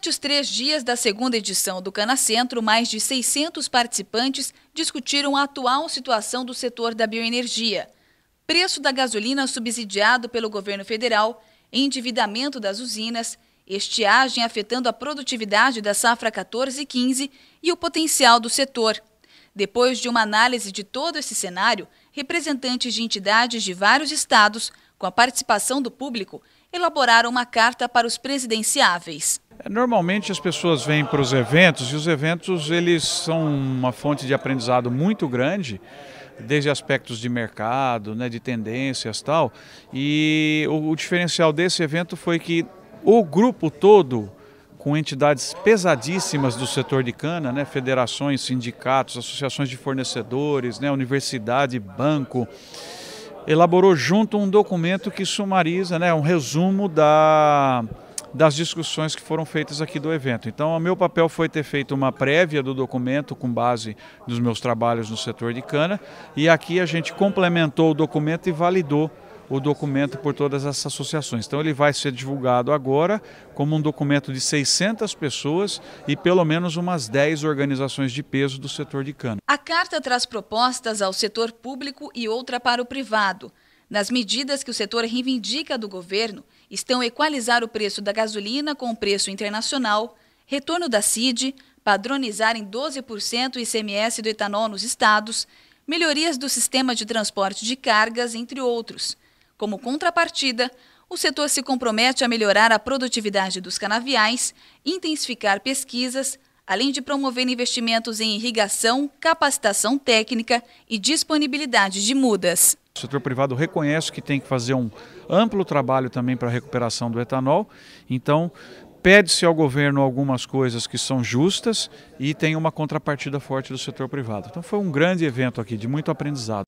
Durante os três dias da segunda edição do Cana Centro, mais de 600 participantes discutiram a atual situação do setor da bioenergia, preço da gasolina subsidiado pelo governo federal, endividamento das usinas, estiagem afetando a produtividade da safra 14 e 15 e o potencial do setor. Depois de uma análise de todo esse cenário, representantes de entidades de vários estados, com a participação do público, elaboraram uma carta para os presidenciáveis. É, normalmente as pessoas vêm para os eventos e os eventos eles são uma fonte de aprendizado muito grande, desde aspectos de mercado, né, de tendências tal. E o, o diferencial desse evento foi que o grupo todo com entidades pesadíssimas do setor de cana, né? federações, sindicatos, associações de fornecedores, né? universidade, banco, elaborou junto um documento que sumariza, né? um resumo da das discussões que foram feitas aqui do evento. Então, o meu papel foi ter feito uma prévia do documento com base nos meus trabalhos no setor de cana e aqui a gente complementou o documento e validou o documento por todas as associações. Então ele vai ser divulgado agora como um documento de 600 pessoas e pelo menos umas 10 organizações de peso do setor de cana. A carta traz propostas ao setor público e outra para o privado. Nas medidas que o setor reivindica do governo estão equalizar o preço da gasolina com o preço internacional, retorno da CID, padronizar em 12% o ICMS do etanol nos estados, melhorias do sistema de transporte de cargas, entre outros. Como contrapartida, o setor se compromete a melhorar a produtividade dos canaviais, intensificar pesquisas, além de promover investimentos em irrigação, capacitação técnica e disponibilidade de mudas. O setor privado reconhece que tem que fazer um amplo trabalho também para a recuperação do etanol, então pede-se ao governo algumas coisas que são justas e tem uma contrapartida forte do setor privado. Então foi um grande evento aqui, de muito aprendizado.